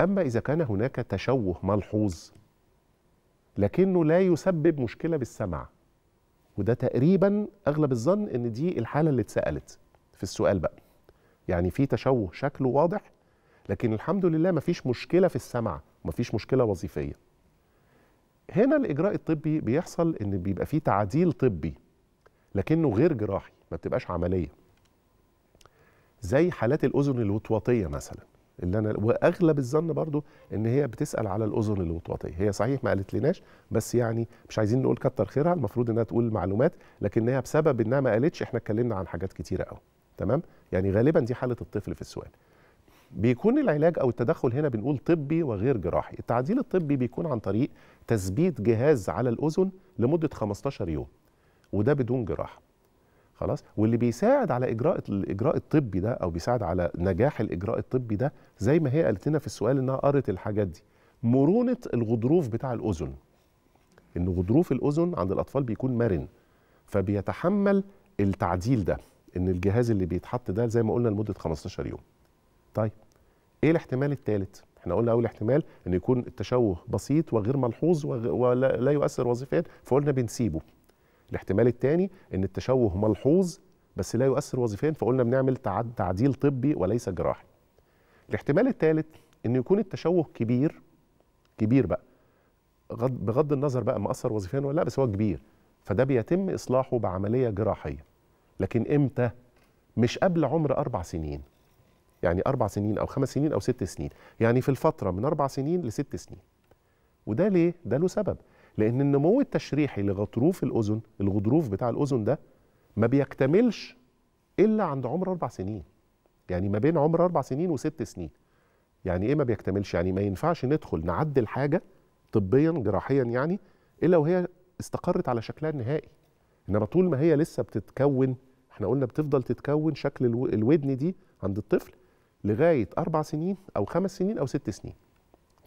أما إذا كان هناك تشوه ملحوظ لكنه لا يسبب مشكلة بالسمع وده تقريبا أغلب الظن إن دي الحالة اللي اتسألت في السؤال بقى يعني في تشوه شكله واضح لكن الحمد لله مفيش مشكلة في السمع فيش مشكلة وظيفية هنا الإجراء الطبي بيحصل إن بيبقى فيه تعديل طبي لكنه غير جراحي ما بتبقاش عملية زي حالات الأذن الوطواطية مثلاً اللي انا واغلب الظن برضو ان هي بتسال على الاذن الوطواطيه هي صحيح ما قالتلناش بس يعني مش عايزين نقول كتر خيرها المفروض انها تقول معلومات لكن هي بسبب انها ما قالتش احنا اتكلمنا عن حاجات كتيره قوي تمام يعني غالبا دي حاله الطفل في السؤال بيكون العلاج او التدخل هنا بنقول طبي وغير جراحي التعديل الطبي بيكون عن طريق تثبيت جهاز على الاذن لمده 15 يوم وده بدون جراحه خلاص واللي بيساعد على اجراء الاجراء الطبي ده او بيساعد على نجاح الاجراء الطبي ده زي ما هي قالت لنا في السؤال انها قرت الحاجات دي مرونه الغضروف بتاع الاذن ان غضروف الاذن عند الاطفال بيكون مرن فبيتحمل التعديل ده ان الجهاز اللي بيتحط ده زي ما قلنا لمده 15 يوم طيب ايه الاحتمال الثالث احنا قلنا اول احتمال ان يكون التشوه بسيط وغير ملحوظ ولا يؤثر وظيفيا فقلنا بنسيبه الاحتمال الثاني ان التشوه ملحوظ بس لا يؤثر وظيفيا فقلنا بنعمل تعديل طبي وليس جراحي الاحتمال الثالث ان يكون التشوه كبير كبير بقى بغض النظر بقى مأثر وظيفيا ولا لا بس هو كبير فده بيتم اصلاحه بعمليه جراحيه لكن امتى مش قبل عمر اربع سنين يعني اربع سنين او خمس سنين او ست سنين يعني في الفتره من اربع سنين لست سنين وده ليه ده له سبب لان النمو التشريحي لغضروف الاذن الغضروف بتاع الاذن ده ما بيكتملش الا عند عمر اربع سنين يعني ما بين عمر اربع سنين وست سنين يعني ايه ما بيكتملش يعني ما ينفعش ندخل نعدل حاجه طبيا جراحيا يعني الا وهي استقرت على شكلها النهائي انما طول ما هي لسه بتتكون احنا قلنا بتفضل تتكون شكل الودن دي عند الطفل لغايه اربع سنين او خمس سنين او ست سنين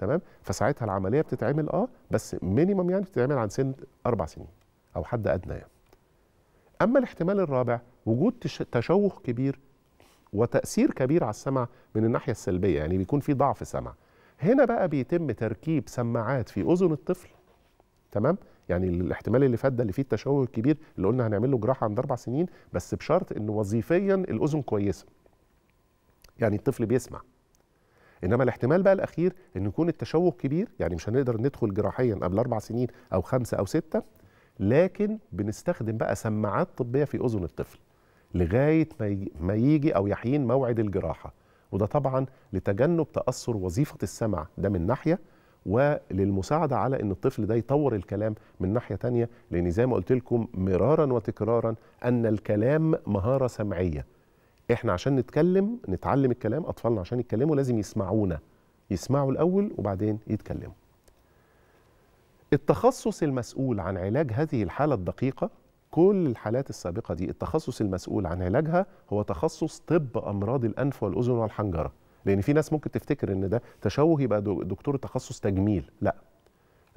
تمام فساعتها العمليه بتتعمل اه بس مينيمم يعني بتتعمل عن سن اربع سنين او حد ادنى يعني. اما الاحتمال الرابع وجود تشوه كبير وتاثير كبير على السمع من الناحيه السلبيه يعني بيكون في ضعف سمع. هنا بقى بيتم تركيب سماعات في اذن الطفل تمام يعني الاحتمال اللي فات ده اللي فيه التشوه الكبير اللي قلنا هنعمل له جراحه عند اربع سنين بس بشرط ان وظيفيا الاذن كويسه يعني الطفل بيسمع انما الاحتمال بقى الاخير ان يكون التشوه كبير يعني مش هنقدر ندخل جراحيا قبل اربع سنين او خمسه او سته لكن بنستخدم بقى سماعات طبيه في اذن الطفل لغايه ما يجي او يحين موعد الجراحه وده طبعا لتجنب تاثر وظيفه السمع ده من ناحيه وللمساعده على ان الطفل ده يطور الكلام من ناحيه تانية لان زي ما قلت لكم مرارا وتكرارا ان الكلام مهاره سمعيه احنا عشان نتكلم نتعلم الكلام اطفالنا عشان يتكلموا لازم يسمعونا يسمعوا الاول وبعدين يتكلموا التخصص المسؤول عن علاج هذه الحاله الدقيقه كل الحالات السابقه دي التخصص المسؤول عن علاجها هو تخصص طب امراض الانف والاذن والحنجره لان في ناس ممكن تفتكر ان ده تشوه يبقى دكتور تخصص تجميل لا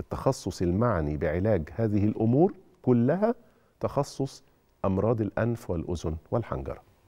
التخصص المعني بعلاج هذه الامور كلها تخصص امراض الانف والاذن والحنجره